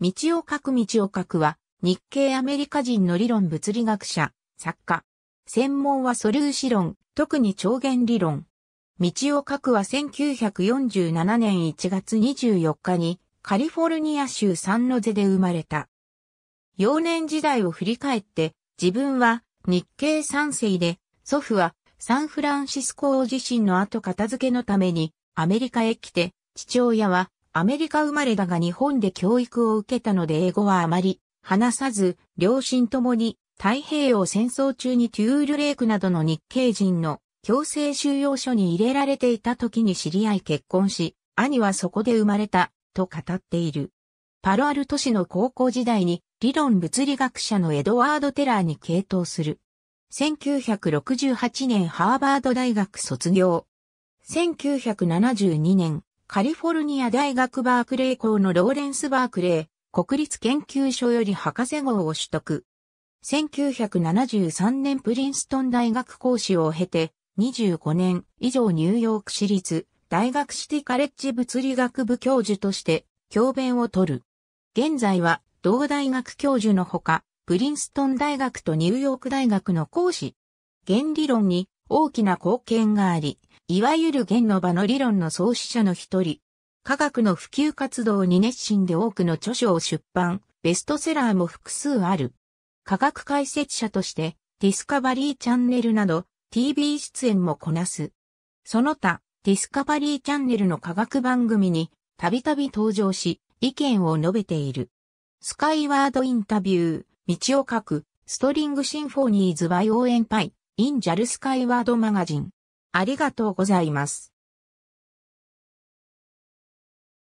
道を書く道を書くは、日系アメリカ人の理論物理学者、作家。専門は素粒子論、特に超弦理論。道を書くは1947年1月24日にカリフォルニア州サンノゼで生まれた。幼年時代を振り返って、自分は日系三世で、祖父はサンフランシスコ地震の後片付けのためにアメリカへ来て、父親はアメリカ生まれだが日本で教育を受けたので英語はあまり話さず、両親ともに太平洋戦争中にトゥールレイクなどの日系人の強制収容所に入れられていた時に知り合い結婚し、兄はそこで生まれた、と語っている。パロアル都市の高校時代に理論物理学者のエドワード・テラーに傾倒する。1968年ハーバード大学卒業。1972年カリフォルニア大学バークレー校のローレンス・バークレー国立研究所より博士号を取得。1973年プリンストン大学講師を経て、25年以上ニューヨーク市立大学シティカレッジ物理学部教授として教鞭を取る。現在は同大学教授のほか、プリンストン大学とニューヨーク大学の講師。原理論に大きな貢献があり、いわゆる弦の場の理論の創始者の一人。科学の普及活動に熱心で多くの著書を出版、ベストセラーも複数ある。科学解説者として、ディスカバリーチャンネルなど、TV 出演もこなす。その他、ディスカバリーチャンネルの科学番組に、たびたび登場し、意見を述べている。スカイワードインタビュー、道を書く、ストリングシンフォニーズバイオーエンパイ、インジャルスカイワードマガジン。ありがとうございます。